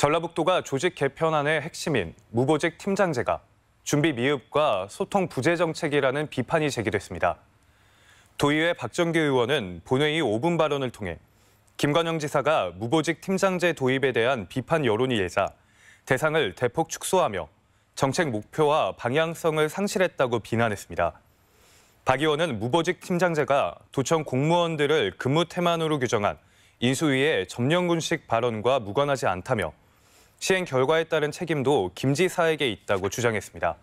전라북도가 조직 개편안의 핵심인 무보직 팀장제가 준비 미흡과 소통 부재 정책이라는 비판이 제기됐습니다. 도의회 박정규 의원은 본회의 5분 발언을 통해 김관영 지사가 무보직 팀장제 도입에 대한 비판 여론이 예자 대상을 대폭 축소하며 정책 목표와 방향성을 상실했다고 비난했습니다. 박 의원은 무보직 팀장제가 도청 공무원들을 근무 태만으로 규정한 인수위의 점령군식 발언과 무관하지 않다며 시행 결과에 따른 책임도 김 지사에게 있다고 주장했습니다.